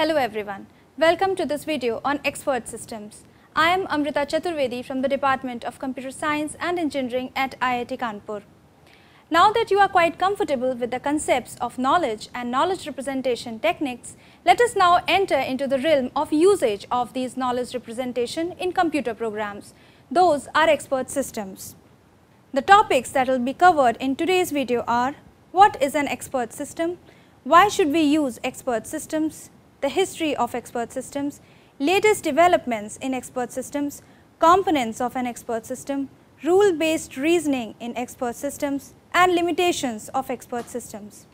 Hello everyone. Welcome to this video on expert systems. I am Amrita Chaturvedi from the Department of Computer Science and Engineering at IIT Kanpur. Now that you are quite comfortable with the concepts of knowledge and knowledge representation techniques, let us now enter into the realm of usage of these knowledge representation in computer programs. Those are expert systems. The topics that will be covered in today's video are what is an expert system, why should we use expert systems, the history of expert systems, latest developments in expert systems, components of an expert system, rule-based reasoning in expert systems, and limitations of expert systems.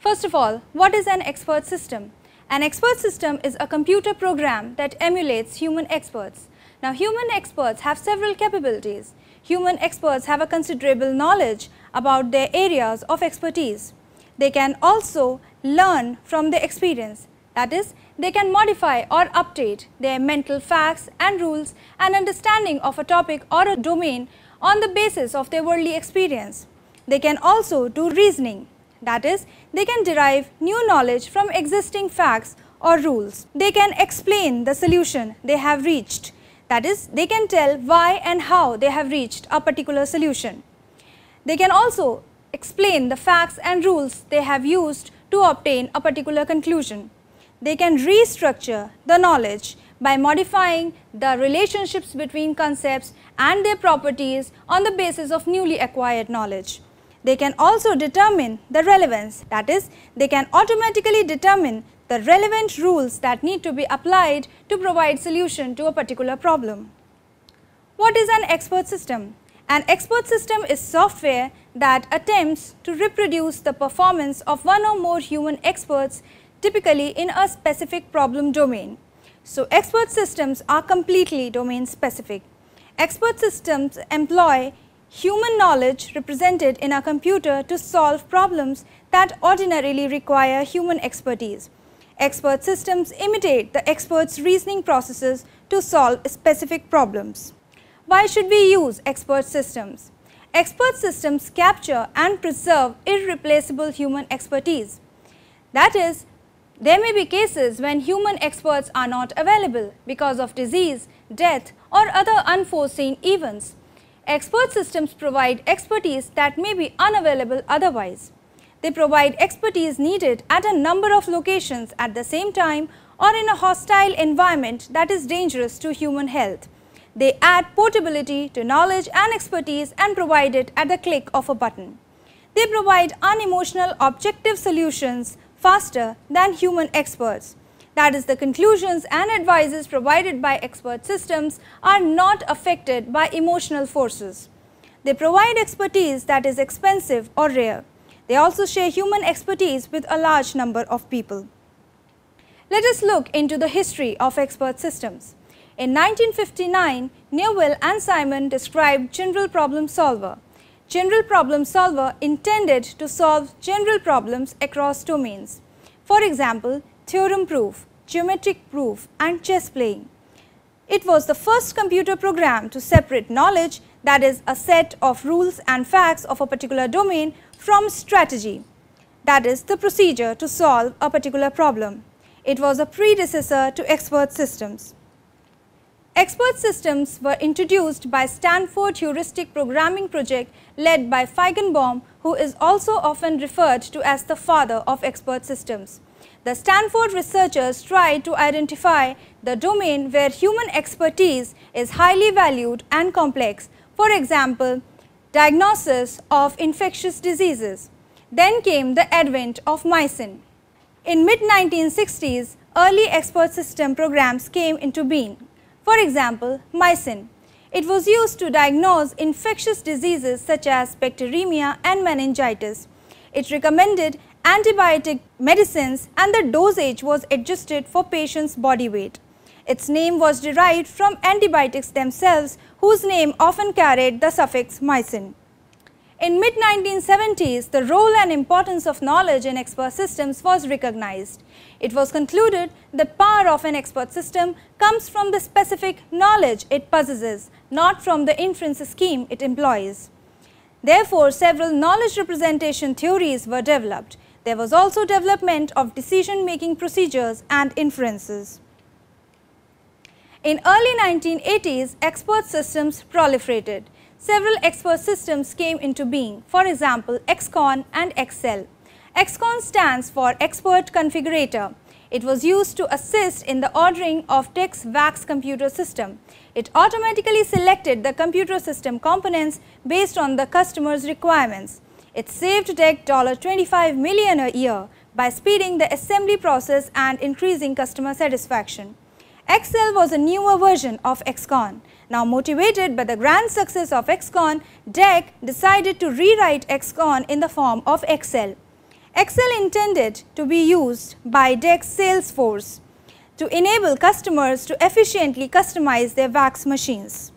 First of all, what is an expert system? An expert system is a computer program that emulates human experts. Now, human experts have several capabilities. Human experts have a considerable knowledge about their areas of expertise. They can also learn from their experience. That is, they can modify or update their mental facts and rules and understanding of a topic or a domain on the basis of their worldly experience. They can also do reasoning. That is, they can derive new knowledge from existing facts or rules. They can explain the solution they have reached. That is, they can tell why and how they have reached a particular solution. They can also explain the facts and rules they have used to obtain a particular conclusion they can restructure the knowledge by modifying the relationships between concepts and their properties on the basis of newly acquired knowledge. They can also determine the relevance that is they can automatically determine the relevant rules that need to be applied to provide solution to a particular problem. What is an expert system? An expert system is software that attempts to reproduce the performance of one or more human experts typically in a specific problem domain. So expert systems are completely domain specific. Expert systems employ human knowledge represented in a computer to solve problems that ordinarily require human expertise. Expert systems imitate the expert's reasoning processes to solve specific problems. Why should we use expert systems? Expert systems capture and preserve irreplaceable human expertise. That is, there may be cases when human experts are not available because of disease, death or other unforeseen events. Expert systems provide expertise that may be unavailable otherwise. They provide expertise needed at a number of locations at the same time or in a hostile environment that is dangerous to human health. They add portability to knowledge and expertise and provide it at the click of a button. They provide unemotional objective solutions faster than human experts. That is, the conclusions and advices provided by expert systems are not affected by emotional forces. They provide expertise that is expensive or rare. They also share human expertise with a large number of people. Let us look into the history of expert systems. In 1959, Newell and Simon described General Problem Solver, general problem solver intended to solve general problems across domains. For example, theorem proof, geometric proof and chess playing. It was the first computer program to separate knowledge that is a set of rules and facts of a particular domain from strategy that is the procedure to solve a particular problem. It was a predecessor to expert systems. Expert systems were introduced by Stanford Heuristic Programming Project led by Feigenbaum, who is also often referred to as the father of expert systems. The Stanford researchers tried to identify the domain where human expertise is highly valued and complex, for example, diagnosis of infectious diseases. Then came the advent of mycin. In mid-1960s, early expert system programs came into being. For example, mycin. It was used to diagnose infectious diseases such as bacteremia and meningitis. It recommended antibiotic medicines and the dosage was adjusted for patient's body weight. Its name was derived from antibiotics themselves whose name often carried the suffix mycin. In mid-1970s, the role and importance of knowledge in expert systems was recognized. It was concluded the power of an expert system comes from the specific knowledge it possesses, not from the inference scheme it employs. Therefore, several knowledge representation theories were developed. There was also development of decision-making procedures and inferences. In early 1980s, expert systems proliferated several expert systems came into being, for example, XCON and Excel. XCON stands for Expert Configurator. It was used to assist in the ordering of TEC's VAX computer system. It automatically selected the computer system components based on the customer's requirements. It saved Tech $25 million a year by speeding the assembly process and increasing customer satisfaction. Excel was a newer version of XCON. Now motivated by the grand success of XCON, DEC decided to rewrite XCON in the form of Excel. Excel intended to be used by DEC's sales force to enable customers to efficiently customize their VAX machines.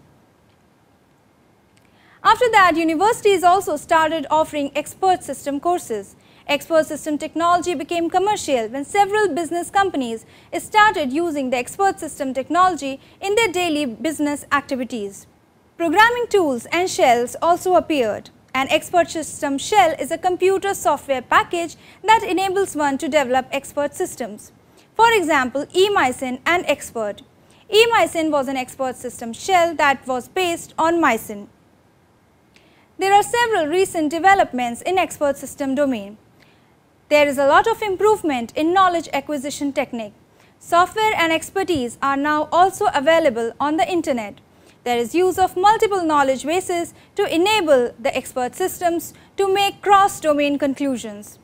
After that, universities also started offering expert system courses. Expert system technology became commercial when several business companies started using the expert system technology in their daily business activities. Programming tools and shells also appeared. An expert system shell is a computer software package that enables one to develop expert systems. For example, eMycin and Expert. eMycin was an expert system shell that was based on Mycin. There are several recent developments in expert system domain. There is a lot of improvement in knowledge acquisition technique. Software and expertise are now also available on the internet. There is use of multiple knowledge bases to enable the expert systems to make cross-domain conclusions.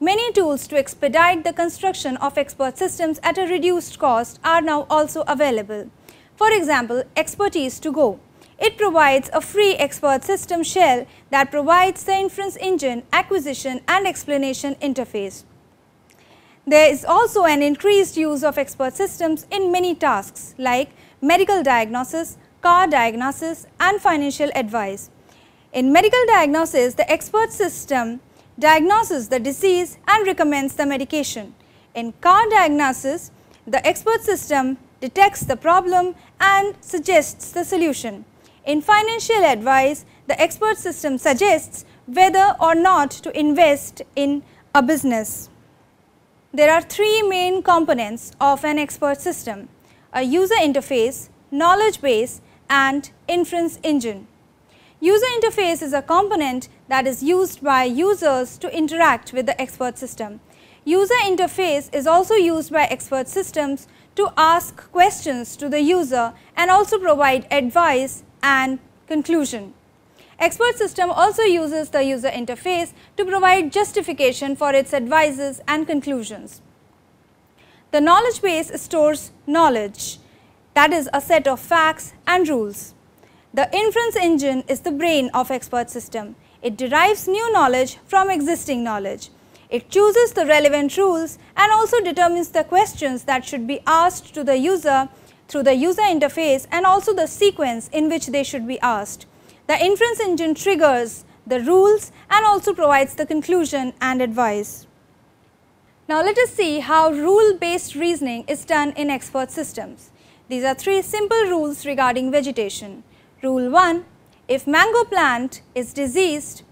Many tools to expedite the construction of expert systems at a reduced cost are now also available. For example, Expertise to Go it provides a free expert system shell that provides the inference engine, acquisition and explanation interface. There is also an increased use of expert systems in many tasks like medical diagnosis, car diagnosis and financial advice. In medical diagnosis, the expert system diagnoses the disease and recommends the medication. In car diagnosis, the expert system detects the problem and suggests the solution. In financial advice, the expert system suggests whether or not to invest in a business. There are three main components of an expert system, a user interface, knowledge base and inference engine. User interface is a component that is used by users to interact with the expert system. User interface is also used by expert systems to ask questions to the user and also provide advice and conclusion. Expert system also uses the user interface to provide justification for its advices and conclusions. The knowledge base stores knowledge, that is a set of facts and rules. The inference engine is the brain of expert system. It derives new knowledge from existing knowledge. It chooses the relevant rules and also determines the questions that should be asked to the user through the user interface and also the sequence in which they should be asked. The inference engine triggers the rules and also provides the conclusion and advice. Now let us see how rule-based reasoning is done in expert systems. These are three simple rules regarding vegetation. Rule 1. If mango plant is diseased,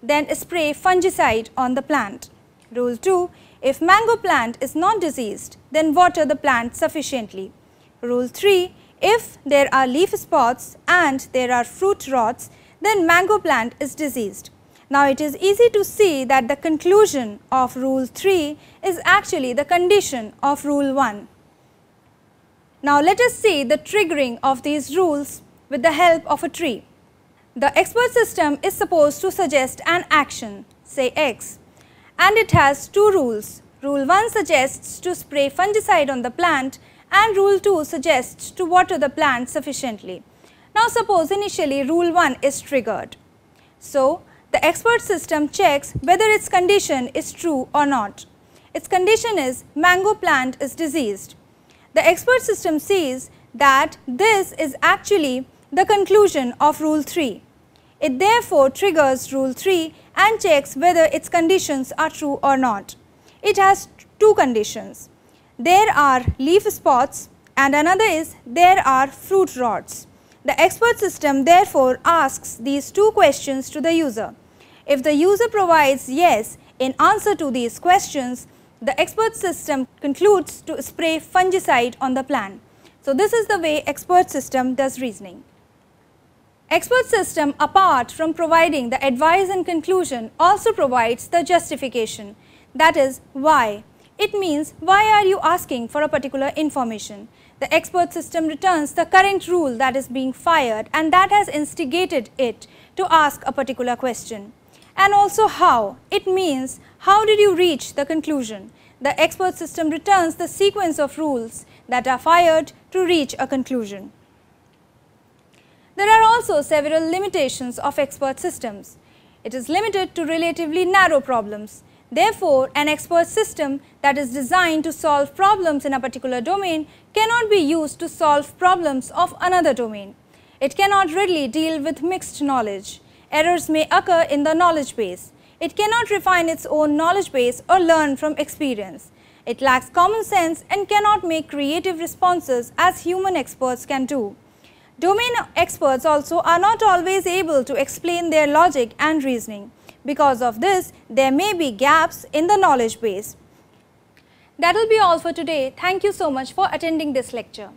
then spray fungicide on the plant. Rule 2. If mango plant is not diseased, then water the plant sufficiently. Rule 3. If there are leaf spots and there are fruit rots, then mango plant is diseased. Now it is easy to see that the conclusion of rule 3 is actually the condition of rule 1. Now let us see the triggering of these rules with the help of a tree. The expert system is supposed to suggest an action, say X, and it has two rules. Rule 1 suggests to spray fungicide on the plant and rule 2 suggests to water the plant sufficiently. Now suppose initially rule 1 is triggered. So the expert system checks whether its condition is true or not. Its condition is mango plant is diseased. The expert system sees that this is actually the conclusion of rule 3. It therefore triggers rule 3 and checks whether its conditions are true or not. It has two conditions there are leaf spots and another is there are fruit rods. The expert system therefore asks these two questions to the user. If the user provides yes in answer to these questions, the expert system concludes to spray fungicide on the plant. So this is the way expert system does reasoning. Expert system apart from providing the advice and conclusion also provides the justification that is why it means why are you asking for a particular information? The expert system returns the current rule that is being fired and that has instigated it to ask a particular question. And also how. It means how did you reach the conclusion? The expert system returns the sequence of rules that are fired to reach a conclusion. There are also several limitations of expert systems. It is limited to relatively narrow problems Therefore, an expert system that is designed to solve problems in a particular domain cannot be used to solve problems of another domain. It cannot readily deal with mixed knowledge. Errors may occur in the knowledge base. It cannot refine its own knowledge base or learn from experience. It lacks common sense and cannot make creative responses as human experts can do. Domain experts also are not always able to explain their logic and reasoning. Because of this, there may be gaps in the knowledge base. That will be all for today. Thank you so much for attending this lecture.